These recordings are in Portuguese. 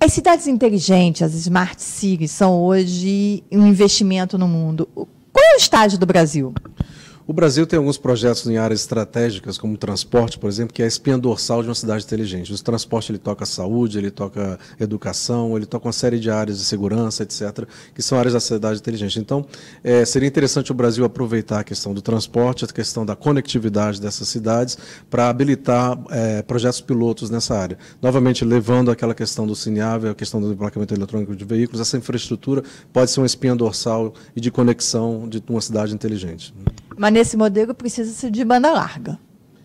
As cidades inteligentes, as smart cities, são hoje um investimento no mundo. Qual é o estágio do Brasil? O Brasil tem alguns projetos em áreas estratégicas, como transporte, por exemplo, que é a espinha dorsal de uma cidade inteligente. O transporte ele toca saúde, ele toca educação, ele toca uma série de áreas de segurança, etc., que são áreas da cidade inteligente. Então, é, seria interessante o Brasil aproveitar a questão do transporte, a questão da conectividade dessas cidades, para habilitar é, projetos pilotos nessa área. Novamente, levando aquela questão do cineável, a questão do emplacamento eletrônico de veículos, essa infraestrutura pode ser uma espinha dorsal e de conexão de uma cidade inteligente nesse modelo precisa-se de banda larga.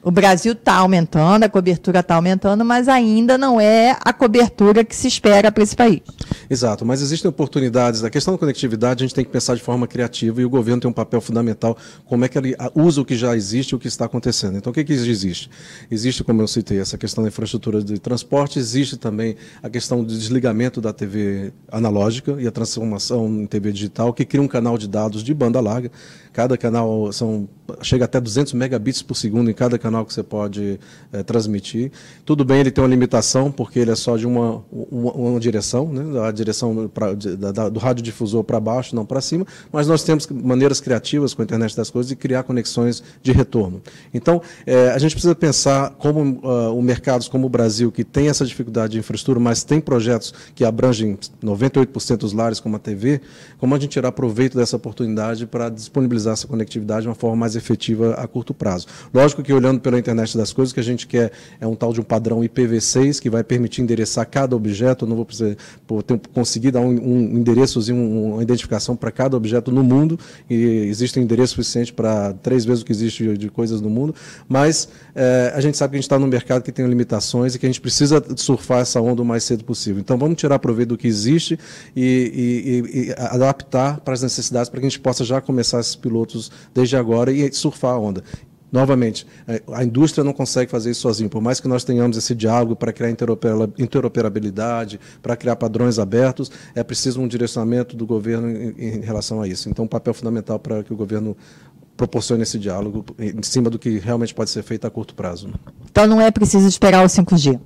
O Brasil está aumentando, a cobertura está aumentando, mas ainda não é a cobertura que se espera para esse país. Exato, mas existem oportunidades. A questão da conectividade a gente tem que pensar de forma criativa e o governo tem um papel fundamental. Como é que ele usa o que já existe e o que está acontecendo? Então, o que, é que existe? Existe, como eu citei, essa questão da infraestrutura de transporte, existe também a questão do desligamento da TV analógica e a transformação em TV digital, que cria um canal de dados de banda larga. Cada canal são, chega até 200 megabits por segundo em cada canal canal que você pode é, transmitir. Tudo bem, ele tem uma limitação, porque ele é só de uma, uma, uma direção, né? a direção pra, de, da, do radiodifusor para baixo, não para cima, mas nós temos maneiras criativas com a internet das coisas de criar conexões de retorno. Então, é, a gente precisa pensar como uh, mercado, como o Brasil, que tem essa dificuldade de infraestrutura, mas tem projetos que abrangem 98% dos lares, como a TV, como a gente tirar proveito dessa oportunidade para disponibilizar essa conectividade de uma forma mais efetiva a curto prazo. Lógico que olhando pela internet das coisas, que a gente quer é um tal de um padrão IPv6 que vai permitir endereçar cada objeto. Eu não vou precisar, dar um, um endereçozinho, uma identificação para cada objeto no mundo, e existe um endereço suficiente para três vezes o que existe de coisas no mundo, mas é, a gente sabe que a gente está num mercado que tem limitações e que a gente precisa surfar essa onda o mais cedo possível. Então vamos tirar proveito do que existe e, e, e adaptar para as necessidades para que a gente possa já começar esses pilotos desde agora e surfar a onda novamente, é, a indústria não consegue fazer isso sozinha. Por mais que nós tenhamos esse diálogo para criar interoperabilidade, para criar padrões abertos, é preciso um direcionamento do governo em, relação a isso. Então, um papel fundamental para que o governo proporcione esse diálogo em cima do que realmente pode ser feito a curto prazo. Então, não é preciso esperar o 5G.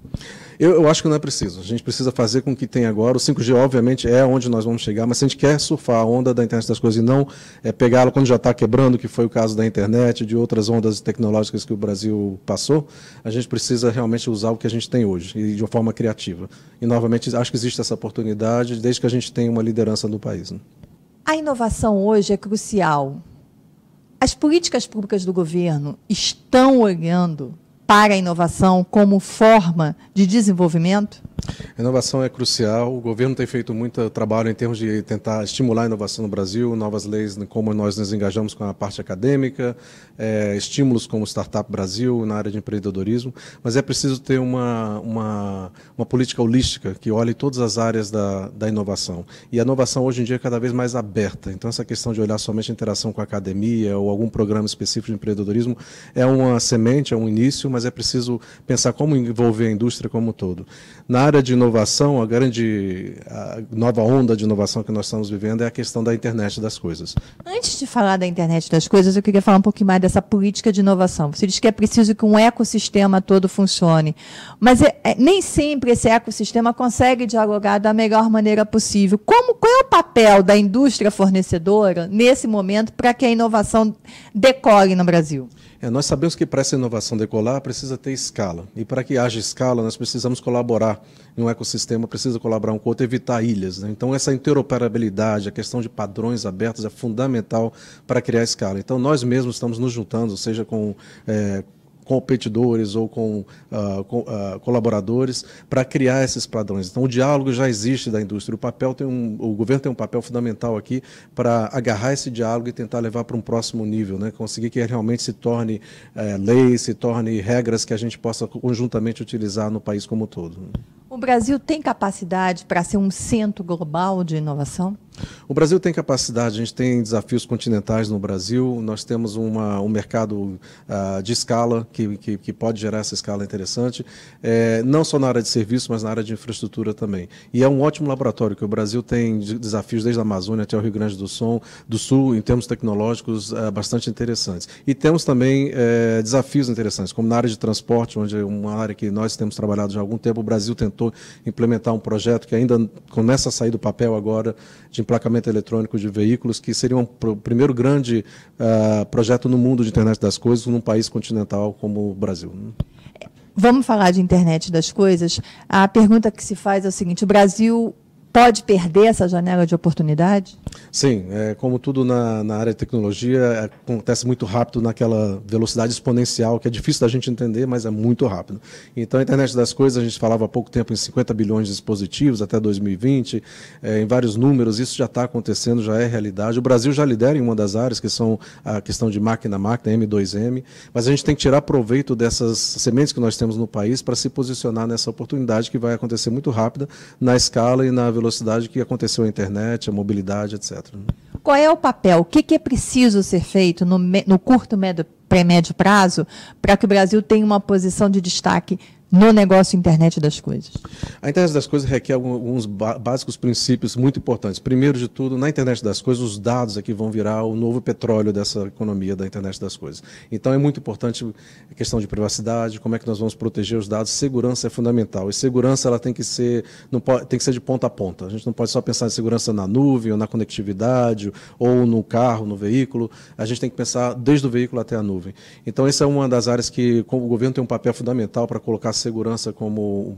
Eu, eu, acho que não é preciso. A gente precisa fazer com que tem agora. O 5G, obviamente, é onde nós vamos chegar, mas se a gente quer surfar a onda da internet das coisas e não é, pegá-la quando já está quebrando, que foi o caso da internet, de outras ondas tecnológicas que o Brasil passou, a gente precisa realmente usar o que a gente tem hoje, e de uma forma criativa. E, novamente, acho que existe essa oportunidade, desde que a gente tenha uma liderança no país. Né? A inovação hoje é crucial. As políticas públicas do governo estão olhando para a inovação como forma de desenvolvimento? A inovação é crucial. O governo tem feito muito trabalho em termos de tentar estimular a inovação no Brasil, novas leis, como nós nos engajamos com a parte acadêmica, é, estímulos como Startup Brasil na área de empreendedorismo. Mas é preciso ter uma, uma, uma política holística que olhe todas as áreas da, da inovação. E a inovação hoje em dia é cada vez mais aberta. Então, essa questão de olhar somente a interação com a academia ou algum programa específico de empreendedorismo é uma semente, é um início, mas é preciso pensar como envolver a indústria como um todo. Na área grande inovação, a grande a nova onda de inovação que nós estamos vivendo é a questão da internet das coisas. Antes de falar da internet das coisas, eu queria falar um pouquinho mais dessa política de inovação. Você diz que é preciso que um ecossistema todo funcione, mas é, é, nem sempre esse ecossistema consegue dialogar da melhor maneira possível. Como, qual é o papel da indústria fornecedora nesse momento para que a inovação decore no Brasil? É, nós sabemos que para essa inovação decolar precisa ter escala. E para que haja escala, nós precisamos colaborar em um ecossistema, precisa colaborar um com o outro, evitar ilhas. Né? Então, essa interoperabilidade, a questão de padrões abertos é fundamental para criar escala. Então, nós mesmos estamos nos juntando, seja com. É, competidores ou com, uh, com uh, colaboradores para criar esses padrões. Então, o diálogo já existe da indústria. O papel tem um, o governo tem um papel fundamental aqui para agarrar esse diálogo e tentar levar para um próximo nível, né? Conseguir que realmente se torne uh, lei, se torne regras que a gente possa conjuntamente utilizar no país como um todo. O Brasil tem capacidade para ser um centro global de inovação? O Brasil tem capacidade, a gente tem desafios continentais no Brasil, nós temos uma, um mercado uh, de escala que, que, que, pode gerar essa escala interessante, é, não só na área de serviço, mas na área de infraestrutura também. E é um ótimo laboratório, que o Brasil tem desafios desde a Amazônia até o Rio Grande do, Sul, do Sul, em termos tecnológicos, uh, bastante interessantes. E temos também uh, desafios interessantes, como na área de transporte, onde é uma área que nós temos trabalhado já há algum tempo, o Brasil tentou implementar um projeto que ainda começa a sair do papel agora, de emplacamento eletrônico de veículos, que seria um, o primeiro grande uh, projeto no mundo de internet das coisas num país continental como o Brasil. Né? Vamos falar de internet das coisas. A pergunta que se faz é o seguinte: o Brasil pode perder essa janela de oportunidade? Sim, é, como tudo na, na, área de tecnologia, é, acontece muito rápido naquela velocidade exponencial que é difícil da gente entender, mas é muito rápido. Então, a internet das coisas, a gente falava há pouco tempo em 50 bilhões de dispositivos até 2020, é, em vários números, isso já está acontecendo, já é realidade. O Brasil já lidera em uma das áreas, que são a questão de máquina a máquina, M2M, mas a gente tem que tirar proveito dessas sementes que nós temos no país para se posicionar nessa oportunidade que vai acontecer muito rápida na escala e na velocidade velocidade que aconteceu a internet, a mobilidade, etc. Né? Qual é o papel? O que, é preciso ser feito no, no curto, médio, médio prazo para que o Brasil tenha uma posição de destaque no negócio internet das coisas? A internet das coisas requer alguns básicos princípios muito importantes. Primeiro de tudo, na internet das coisas, os dados aqui é vão virar o novo petróleo dessa economia da internet das coisas. Então é muito importante a questão de privacidade, como é que nós vamos proteger os dados. Segurança é fundamental. E segurança ela tem que ser não pode, tem que ser de ponta a ponta. A gente não pode só pensar em segurança na nuvem, ou na conectividade, ou no carro, no veículo. A gente tem que pensar desde o veículo até a nuvem. Então essa é uma das áreas que o governo tem um papel fundamental para colocar segurança como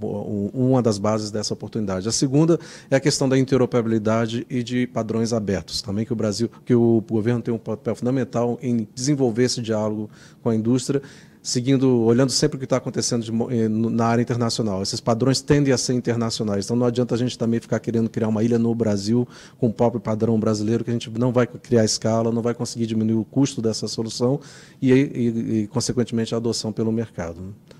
uma das bases dessa oportunidade. A segunda é a questão da interoperabilidade e de padrões abertos, também que o Brasil, que o governo tem um papel fundamental em desenvolver esse diálogo com a indústria seguindo, olhando sempre o que está acontecendo de, eh, na área internacional. Esses padrões tendem a ser internacionais, então não adianta a gente também ficar querendo criar uma ilha no Brasil com o próprio padrão brasileiro, que a gente não vai criar escala, não vai conseguir diminuir o custo dessa solução e, e, e consequentemente, a adoção pelo mercado. Né?